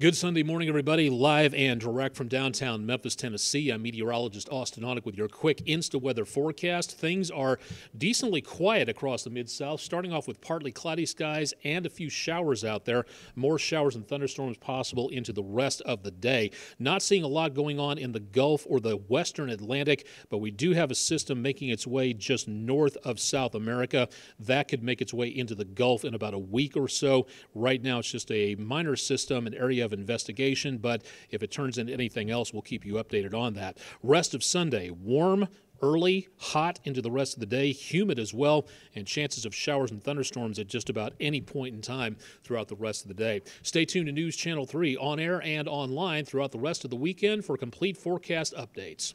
Good Sunday morning, everybody. Live and direct from downtown Memphis, Tennessee. I'm meteorologist Austin Onick with your quick Insta weather forecast. Things are decently quiet across the Mid South, starting off with partly cloudy skies and a few showers out there. More showers and thunderstorms possible into the rest of the day. Not seeing a lot going on in the Gulf or the Western Atlantic, but we do have a system making its way just north of South America. That could make its way into the Gulf in about a week or so. Right now, it's just a minor system, an area of investigation, but if it turns into anything else, we'll keep you updated on that. Rest of Sunday, warm, early, hot into the rest of the day, humid as well, and chances of showers and thunderstorms at just about any point in time throughout the rest of the day. Stay tuned to News Channel 3 on air and online throughout the rest of the weekend for complete forecast updates.